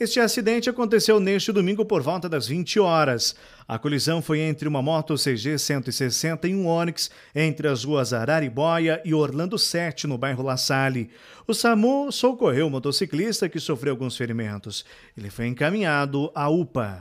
Este acidente aconteceu neste domingo por volta das 20 horas. A colisão foi entre uma moto CG 160 e um Onix entre as ruas Araribóia e Orlando 7, no bairro La Salle. O SAMU socorreu o motociclista que sofreu alguns ferimentos. Ele foi encaminhado à UPA.